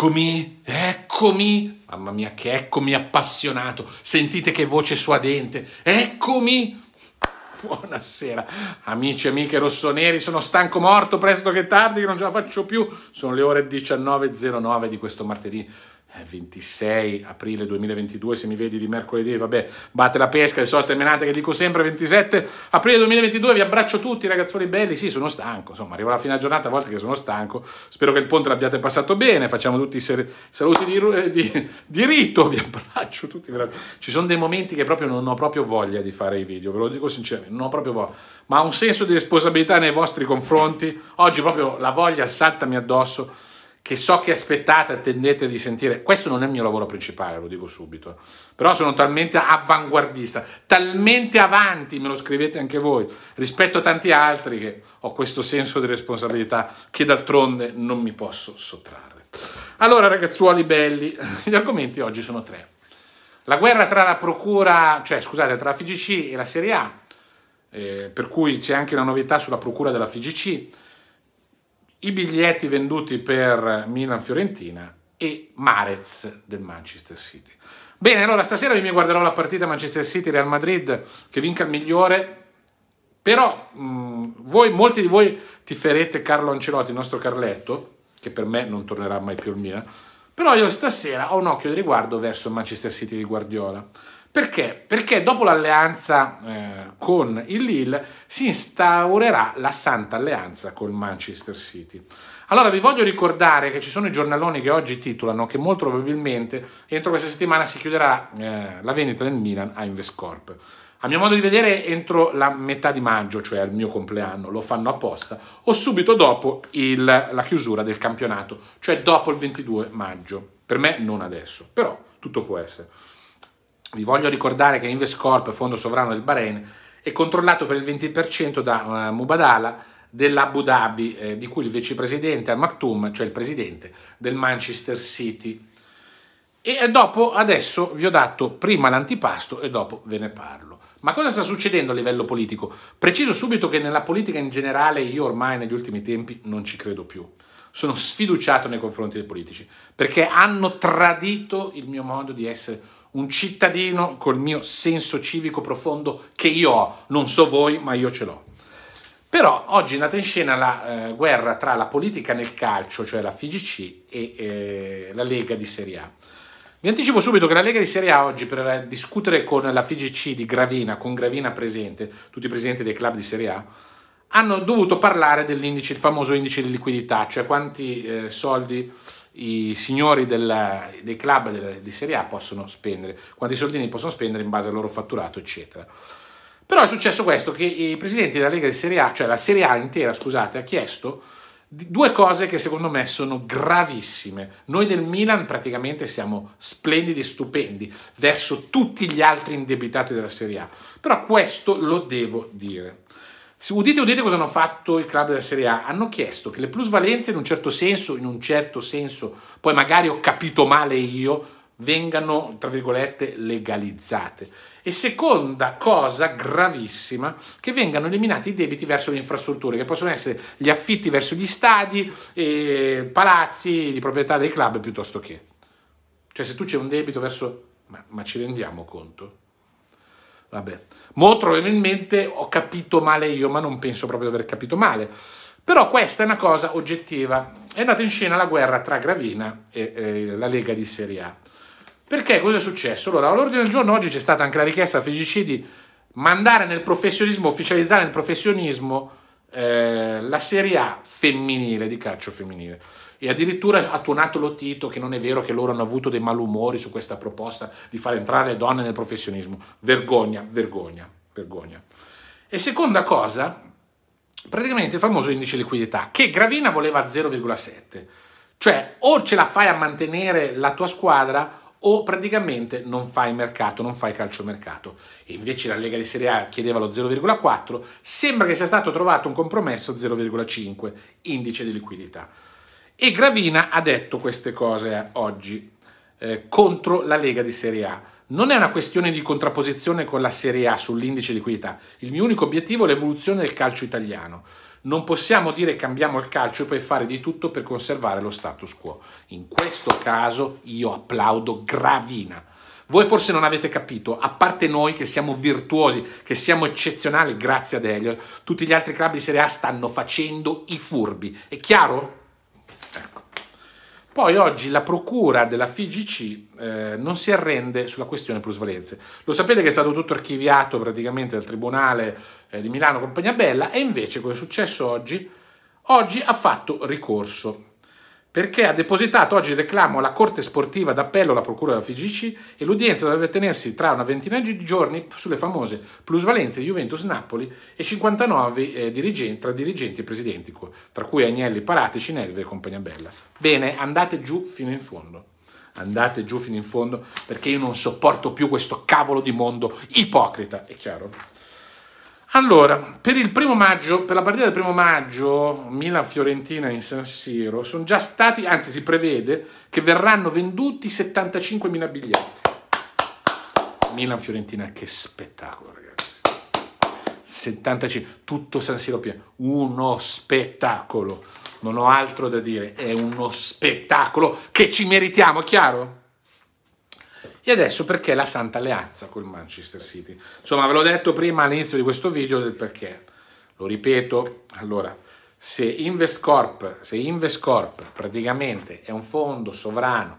Eccomi, eccomi, mamma mia che eccomi appassionato, sentite che voce suadente, eccomi. Buonasera, amici e amiche rossoneri, sono stanco morto presto che tardi, che non ce la faccio più, sono le ore 19.09 di questo martedì 26 eh, aprile 2022, se mi vedi di mercoledì, vabbè, batte la pesca, le solite menate che dico sempre, 27 aprile 2022, vi abbraccio tutti ragazzoli belli, sì, sono stanco, insomma, arrivo alla fine della giornata, a volte che sono stanco, spero che il ponte l'abbiate passato bene, facciamo tutti i saluti di, eh, di, di, rito, vi abbraccio tutti, ci sono dei momenti che proprio non ho proprio voglia di fare i video, ve lo dico sinceramente, non ho proprio voglia, ma ho un senso di responsabilità nei vostri confronti, oggi proprio la voglia saltami addosso, che so che aspettate, attendete di sentire. Questo non è il mio lavoro principale, lo dico subito. Però sono talmente avanguardista, talmente avanti, me lo scrivete anche voi, rispetto a tanti altri che ho questo senso di responsabilità che d'altronde non mi posso sottrarre. Allora, ragazzuoli belli, gli argomenti oggi sono tre. La guerra tra la procura, cioè scusate, tra la FGC e la Serie A, eh, per cui c'è anche una novità sulla procura della FGC i biglietti venduti per Milan-Fiorentina e Marez del Manchester City. Bene, allora stasera io mi guarderò la partita Manchester City-Real Madrid, che vinca il migliore, però mh, mm, voi, molti di voi tiferete Carlo Ancelotti, il nostro Carletto, che per me non tornerà mai più il Milan, però io stasera ho un occhio di riguardo verso il Manchester City di Guardiola perché? Perché dopo l'alleanza eh, con il Lille si instaurerà la santa alleanza con Manchester City. Allora vi voglio ricordare che ci sono i giornaloni che oggi titolano che molto probabilmente entro questa settimana si chiuderà eh, la vendita del Milan a Invescorp. A mio modo di vedere entro la metà di maggio, cioè al mio compleanno, lo fanno apposta, o subito dopo il, la chiusura del campionato, cioè dopo il 22 maggio. Per me non adesso, però tutto può essere. Vi voglio ricordare che Investcorp, fondo sovrano del Bahrain, è controllato per il 20% da eh, Mubadala dell'Abu Dhabi, eh, di cui il vicepresidente Al Maktoum, cioè il presidente del Manchester City. E eh, dopo, adesso vi ho dato prima l'antipasto e dopo ve ne parlo. Ma cosa sta succedendo a livello politico? Preciso subito che nella politica in generale io ormai negli ultimi tempi non ci credo più sono sfiduciato nei confronti dei politici, perché hanno tradito il mio modo di essere un cittadino col mio senso civico profondo che io ho, non so voi, ma io ce l'ho. Però oggi è nata in scena la eh, guerra tra la politica nel calcio, cioè la FIGC, e eh, la Lega di Serie A. Vi anticipo subito che la Lega di Serie A oggi per eh, discutere con la FIGC di Gravina, con Gravina presente, tutti i presidenti dei club di Serie A, hanno dovuto parlare dell'indice, il famoso indice di liquidità, cioè quanti eh, soldi i signori della, dei club della, di Serie A possono spendere, quanti soldini possono spendere in base al loro fatturato, eccetera. Però è successo questo, che i presidenti della Lega di Serie A, cioè la Serie A intera, scusate, ha chiesto due cose che secondo me sono gravissime. Noi del Milan praticamente siamo splendidi, e stupendi verso tutti gli altri indebitati della Serie A, però questo lo devo dire. Udite, udite cosa hanno fatto i club della Serie A. Hanno chiesto che le plusvalenze, in un certo senso, in un certo senso, poi magari ho capito male io, vengano, tra virgolette, legalizzate. E seconda cosa gravissima, che vengano eliminati i debiti verso le infrastrutture, che possono essere gli affitti verso gli stadi, palazzi di proprietà dei club piuttosto che. Cioè se tu c'è un debito verso... ma, ma ci rendiamo conto? Vabbè. Molto probabilmente ho capito male io, ma non penso proprio di aver capito male. Però questa è una cosa oggettiva. È andata in scena la guerra tra Gravina e eh, la Lega di Serie A. Perché cosa è successo? Allora, all'ordine del giorno oggi c'è stata anche la richiesta a FGC di mandare nel professionismo, ufficializzare nel professionismo eh, la Serie A femminile, di calcio femminile. E addirittura ha tuonato Lotito che non è vero che loro hanno avuto dei malumori su questa proposta di far entrare le donne nel professionismo. Vergogna, vergogna, vergogna. E seconda cosa, praticamente il famoso indice liquidità, che Gravina voleva 0,7. Cioè, o ce la fai a mantenere la tua squadra o praticamente non fai mercato, non fai calciomercato. E invece la Lega di Serie A chiedeva lo 0,4, sembra che sia stato trovato un compromesso 0,5 indice di liquidità. E Gravina ha detto queste cose eh, oggi eh, contro la Lega di Serie A. Non è una questione di contrapposizione con la Serie A sull'indice di liquidità. Il mio unico obiettivo è l'evoluzione del calcio italiano. Non possiamo dire cambiamo il calcio e poi fare di tutto per conservare lo status quo. In questo caso io applaudo Gravina. Voi forse non avete capito, a parte noi che siamo virtuosi, che siamo eccezionali grazie ad Elio, tutti gli altri club di Serie A stanno facendo i furbi. È chiaro? Poi oggi la procura della FIGC eh, non si arrende sulla questione plusvalenze. Lo sapete che è stato tutto archiviato praticamente dal Tribunale eh, di Milano Compagnia Bella e invece cosa è successo oggi? Oggi ha fatto ricorso perché ha depositato oggi il reclamo alla Corte Sportiva d'Appello alla Procura della Figici e l'udienza dovrebbe tenersi tra una ventina di giorni sulle famose plusvalenze Juventus-Napoli e 59 eh, dirigenti, tra dirigenti e presidenti, tra cui Agnelli, Parati, Cinesve e Compagnia Bella. Bene, andate giù fino in fondo. Andate giù fino in fondo perché io non sopporto più questo cavolo di mondo ipocrita, è chiaro? Allora, per il primo maggio, per la partita del primo maggio, Milan-Fiorentina in San Siro, sono già stati, anzi si prevede, che verranno venduti 75.000 biglietti. Milan-Fiorentina, che spettacolo, ragazzi. 75, tutto San Siro pieno, uno spettacolo. Non ho altro da dire, è uno spettacolo che ci meritiamo, chiaro? E adesso perché la Santa Alleanza col Manchester City? Insomma, ve l'ho detto prima all'inizio di questo video del perché. Lo ripeto, allora, se Investcorp, se Investcorp praticamente è un fondo sovrano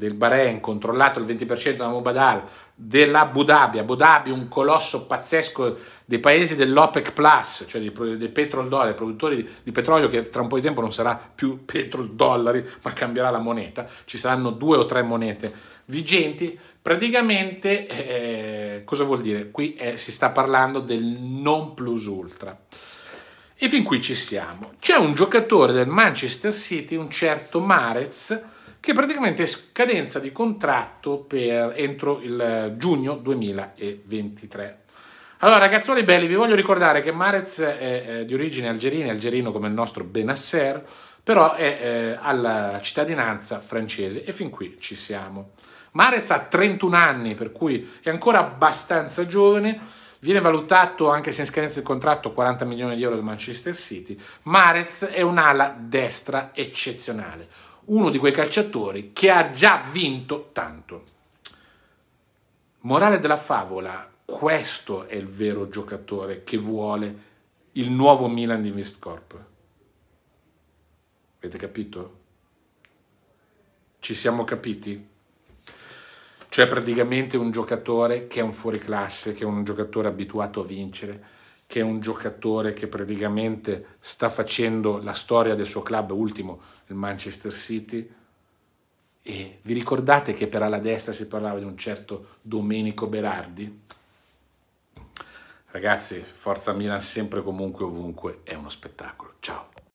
del Bahrain, controllato il 20% da Mubadal, dell'Abu Dhabi, Abu Dhabi un colosso pazzesco dei paesi dell'OPEC Plus, cioè dei, dei petrol produttori di petrolio che tra un po' di tempo non sarà più petrol dollari, ma cambierà la moneta, ci saranno due o tre monete vigenti, praticamente eh, cosa vuol dire? Qui eh, si sta parlando del non plus ultra. E fin qui ci siamo. C'è un giocatore del Manchester City, un certo Marez, che praticamente è scadenza di contratto per entro il eh, giugno 2023. Allora, ragazzuoli belli, vi voglio ricordare che Marez è di origine algerina, è algerino come il nostro Benasser, però è eh, alla cittadinanza francese e fin qui ci siamo. Marez ha 31 anni, per cui è ancora abbastanza giovane, viene valutato anche se in scadenza di contratto 40 milioni di euro del Manchester City. Marez è un'ala destra eccezionale uno di quei calciatori che ha già vinto tanto. Morale della favola, questo è il vero giocatore che vuole il nuovo Milan di Mistcorp. Avete capito? Ci siamo capiti? Cioè praticamente un giocatore che è un fuoriclasse, che è un giocatore abituato a vincere, che è un giocatore che praticamente sta facendo la storia del suo club ultimo, il Manchester City. E vi ricordate che per alla destra si parlava di un certo Domenico Berardi? Ragazzi, Forza Milan sempre comunque ovunque, è uno spettacolo. Ciao!